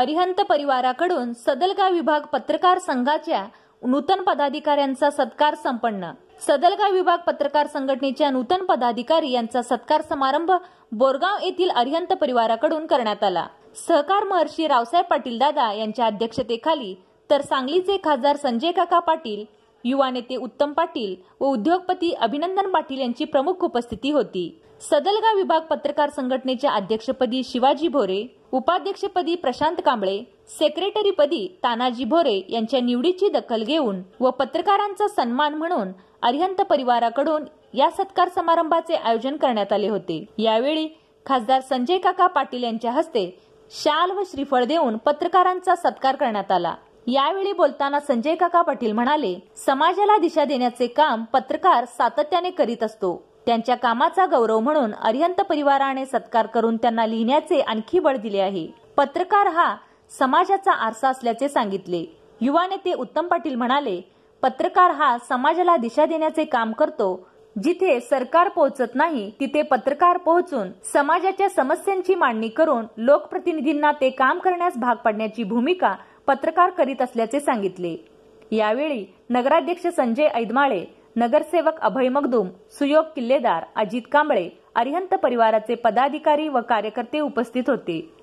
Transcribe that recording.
अरिहंत परिवाराकडून सदलगा विभाग पत्रकार संघाच्या नूतन पदाधिकाऱ्यांचा सत्कार संपन्न सदलगा विभाग पत्रकार संघटनेच्या नूतन पदाधिकारी यांचा सत्कार समारंभ बोरगाव येथील अरिहंत परिवाराकडून करण्यात आला सहकार महर्षी रावसाहेब पाटील दादा यांच्या अध्यक्षतेखाली तर सांगलीचे खासदार संजय काका पाटील युवा नेते उत्तम पाटील व उद्योगपती अभिनंदन पाटील यांची प्रमुख उपस्थिती होती सदलगा विभाग पत्रकार संघटनेच्या अध्यक्षपदी शिवाजी भोरे उपाध्यक्षपदी प्रशांत कांबळे सेक्रेटरीपदी तानाजी भोरे यांच्या निवडीची दखल घेऊन व पत्रकारांचा सन्मान म्हणून अरिहंत परिवाराकडून या सत्कार समारंभाचे आयोजन करण्यात आले होते यावेळी खासदार संजय काका पाटील यांच्या हस्ते शाल व श्रीफळ देऊन पत्रकारांचा सत्कार करण्यात आला यावेळी बोलताना संजय काका पाटील म्हणाले समाजाला दिशा देण्याचे काम पत्रकार सातत्याने करीत असतो त्यांच्या कामाचा गौरव म्हणून अरिहंत परिवाराने सत्कार करून त्यांना लिहिण्याचे आणखी बळ दिले आहे पत्रकार हा समाजाचा आरसा असल्याचे सांगितले युवा नेते उत्तम पाटील म्हणाले पत्रकार हा समाजाला दिशा देण्याचे काम करतो जिथे सरकार पोहोचत नाही तिथे पत्रकार पोहोचून समाजाच्या समस्यांची मांडणी करून लोकप्रतिनिधींना ते काम करण्यास भाग पाडण्याची भूमिका पत्रकार करीत असल्याचे सांगितले यावेळी नगराध्यक्ष संजय ऐदमाळे नगरसेवक अभय मगदूम सुयोग किल्लेदार अजित कांबळे अरिहंत परिवाराचे पदाधिकारी व कार्यकर्ते उपस्थित होते